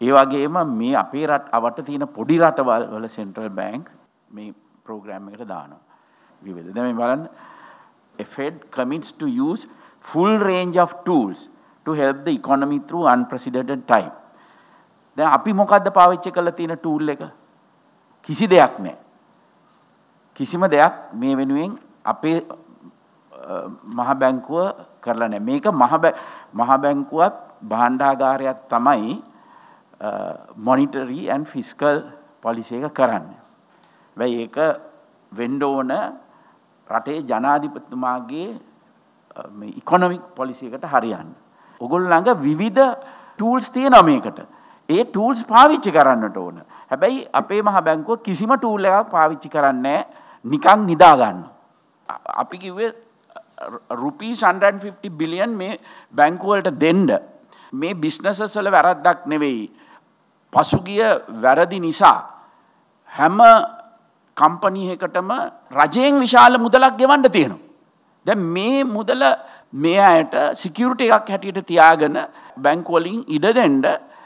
ඒ වගේම මේ අපේ රට අවට තියෙන පොඩි රටවල් වල සෙන්ට්‍රල් බැංක් මේ ප්‍රෝග්‍රෑම් එකට දානවා. විවිධ දැම බලන්න Fed commits to use full range of tools to help the economy through unprecedented time. දැන් අපි මොකද්ද පාවිච්චි කරලා තියෙන ටූල් එක? කිසි දෙයක් නැහැ. කිසිම දෙයක් මේ වෙනුවෙන් අපේ මහ බැංකුව කරලා නැහැ. මේක මහ මහ බැංකුවත් භාණ්ඩාගාරයක් තමයි මොනිටරී ඇන් ෆිස්කල් පොලිසි එක කරන්න. වැයි ඒක වෙන්ඩෝන රටේ ජනාධිපතුමාගේ ඉකොනොමික් පොලිසිකට හරියන්න. ඔගොල් ළඟ විවිධ ටූල්ස් තිය නොමයකට ඒ ටූල්ස් පාවිච්චි කරන්නට ඕන. හැබැයි අපේ මහ බැංකුව කිසිම ටූල් එකක් පාවිච්චි කරන්නේ නිකං නිදාගන්න. අපි කිව්වේ රුපී 150 බිලියන් මේ බැංකුවලට දෙන්ඩ මේ බිස්නසස්වල වැරද්දක් නෙවෙයි පසුගිය වැරදි නිසා හැම කම්පනීහකටම රජයෙන් විශාල මුදලක් ගෙවන්ඩ තියෙනවා. දැ මේ මුදල මේ අයට සිකියුට එකක් හැටියට තියාගෙන බැංකුවලින් ඉඩදෙන්ඩ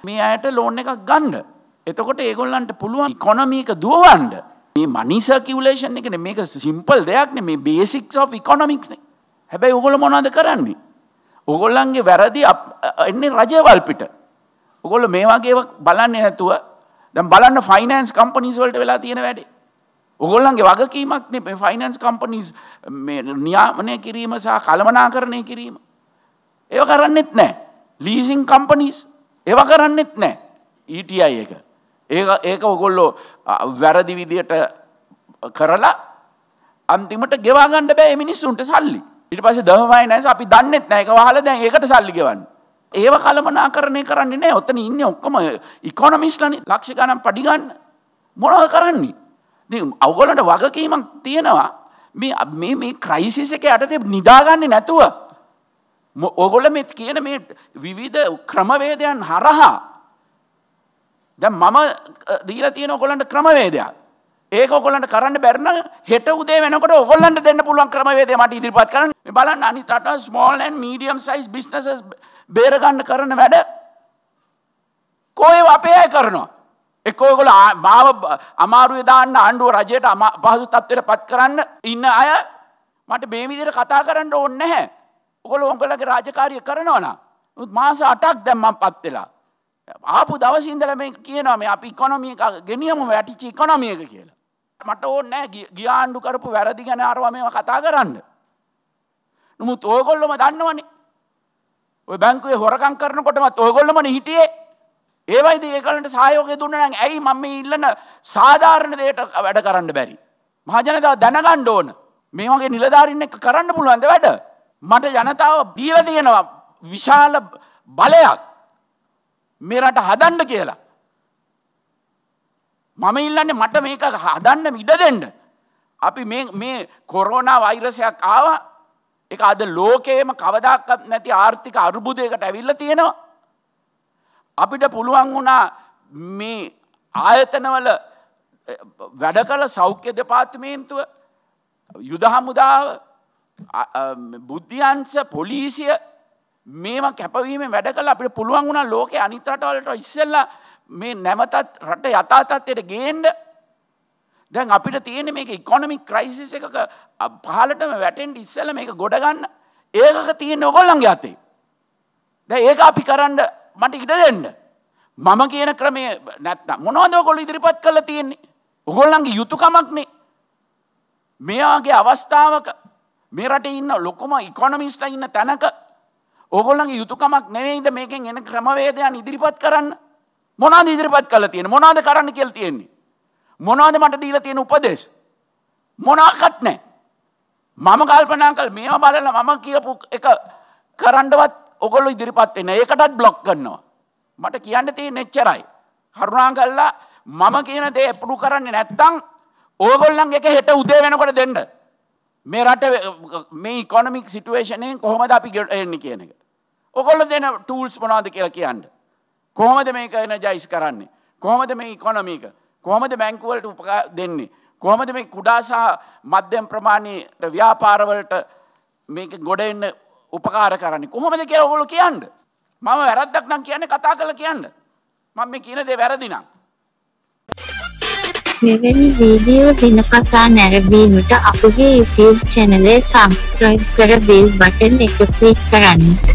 මේ අයට ලෝන් එකක් ගණ්ඩ. එතකොට ඒගොල්ලන්ට පුළුවන් කොනමීක දුවවන්ඩ මේ මනිස කිවලේෂන් එකන මේක සිම්පල් දෙයක්න මේ බේසික් ෝ ඉකොනමික්න හැබැයි ඔගොල මොනාද කරන්නේ. ඔගොල්ලන්ගේ වැරදි එන්නේ රජවල්පිට ඔගොල්ල මේ වගේ බලන්නේ නැතුව දැන් බලන්න ෆයිනෑන්ස් කම්පනීස් වලට වෙලා තියෙන වැඩේ. ඔගොල්ලන්ගේ වගකීමක් නේ ෆයිනන්ස් කම්පනීස් නියාමනය කිරීම සහ කළමනාකරණය කිරීම. ඒව කරන්නෙත් නෑ ලීසින් කම්පනීස් ඒව කරන්නෙත් නෑ ඊටයි e එක. ඒ ඒක ඔගොල්ලෝ වැරදි විදියට කරලා අන්තිමට ගෙවාගන්න බෑ මිනිස්සුන්ට සල්ලි ඉට පස දවමයි නෑස අපි දන්නෙත් නෑ එක හල දැන් ඒකට සල්ලි ගෙවන්න ඒව කළමනාකරණය කරන්නේ නෑ ඔතන ඉන්න ඔක්කොම ඉකොනමිස්ලනි ලක්ෂ ගණන් පඩිගන්න මොනව කරන්නේ. අවගොලට වගකීමක් තියෙනවා මේ මේ ක්‍රයිසිස එක යටතේ නිදාගන්න නැතුව. ඔගොල මෙත් කියන මේ විවිධ ක්‍රමවේදයන් හරහා. දැ මම දීල තියෙන ඔගොලන්ට ක්‍රමවේදයක්. ඒක ඔකොලන්ට කරන්න බැරන හෙට උදේ වෙනකට ඔොල්ලන්ට දෙන්න පුළුවන් ක්‍රමවේදේ මට ඉදිරිපත් කරන බලන් අනිතට ස්මෝල්න් මීඩියම් සයිස් බිස්නසස් බේරගන්න කරන වැඩ කෝය අපේ අය කරනවා. එකෝගොල මාව අමාරුවදාන්න අණ්ඩුව රජයට අම පහසු තත්වයට පත් කරන්න ඉන්න අය මට බේවිදිර කතා කරන්න ඕන්න හැ ඔකොල ඔංගලගේ රාජකාරය කරනවන උත් මාස අටක් දැම්මම් පත් වෙලා. ආපු දවසින්දල මේ කියනවා මේ අපි ඉකොනොමිය ගෙනියම වැටිචි ඉකොනොමියක කියලා. මට ඕන්න ගියාණ්ඩු කරපු වැරදි ගැන අරවා මෙම කතා කරන්න. නමුත් ඕගොල්ලොම දන්නවනේ. ඔය බැංකුවේ හොරකම් කරනකොටමත් ඔයගොල්ලොම හිටියේ. ඒවයිද ඒකලට සහයෝගය දුන්න නම් ඇයි මම ඉල්ලන සාධාරණ දෙයට වැඩ කරන්න බැරි. මහජනතාව දැනගන්න ඕන. මේ වගේ නිලධාරින් එක කරන්න පුළුවන්ද වැඩ. මට ජනතාව දීලා තියෙනවා විශාල බලයක් මේ රට හදන්න කියලා. මම ඉල්ලන්නේ මට මේක හදන්න ඉඩ දෙන්න. අපි මේ කොරෝනා වෛරසයක් ආව එක අද ලෝකයේම කවදක්කත් නැති ආර්ථික අර්බුදයකට ඇවිල්ල තියෙනවා. අපිට පුළුවන් වුණා මේ ආයතනවල වැඩ කළ සෞඛ්‍ය දෙපාර්තිමේන්තුව යුද හමුදාව බුද්ධියන්ස පොලිසිය මේම කැපවීම වැඩ කළ අපිට පුළුවන් වුණා ලෝක අනිතරටවලට ඉස්සල්ලා මේ නැවතත් රට යථාතත්වයට ගේන්ඩ දැන් අපිට තියෙන මේ ඉකොනමික් ක්‍රයිසිස් එකක පහලටම වැටෙන්ට ඉස්සල මේක ගොඩගන්න ඒකක තියෙන ඔකොල්ලන්ගේ අතේ. දැ ඒක අපි කරන්න මට ඉට දෙන්න. මම කියන ක්‍රමය නැත්ත මොනවද කොළ ඉදිරිපත් කළ තියෙන්නේ. ඔගොල්ලන්ගේ යුතුකමක්නේ. මෙයාගේ අවස්ථාවක මෙරට ඉන්න ලොකොම ඉකොනමිස්ට ඉන්න තැනක ඔගොල්ලගේ යුතුකමක් නෙවෙයිද මේකෙන් එන ක්‍රමවේදයන් ඉදිරිපත් කරන්න මොනාද ඉදිරිපත් කල තියෙන මොනාද කරන්න කියල තියෙන්නේ. මොනාද මට දීල තියෙන උපදේශ. මොනාකත් නෑ. මම කල්පනා කල් මේ බලල මම කියපු එක කරන්නවත් ඔගොල්ලු ඉදිරිපත් එන ඒකටත් බ්ලොක් කන්නවා. මට කියන්න තිය නෙච්චරයි. කරුණා කල්ලා මම කියන දේ එපරු කරන්නේ නැත්තං ඕගොල්ලන් එක හෙට උදේ වෙනකොට දෙන්න. මේ රට මේ කොනමික් සිටුවේෂනයෙන් කොහොමද අපි ගෙට එන්න කියන එක. ඔකොල්ල දෙන ටූල්ස් මොනාද කියලා කියන්න. කොහොමද මේක එනජයිස් කරන්නේ. කොහොමද මේ ඉකොනමීක කොහොමද බැංකුවලට උපකා දෙන්නේ. කොහොමද මේ කුඩා සහ මධ්‍යම් ප්‍රමාණයට ව්‍යාපාරවලට මේක ගොඩ එන්න උපකාර කරන්නේ කොහොමද කියලා ඔගොල්ලෝ කියන්න. මම වැරද්දක් නම් කියන්නේ කතා කරලා කියන්න. මම මේ කියන දේ වැරදි නම්. මෙවැනි වීඩියෝ දිනපතා නැරඹීමට අපගේ YouTube channel එක subscribe කර bell button එක click කරන්න.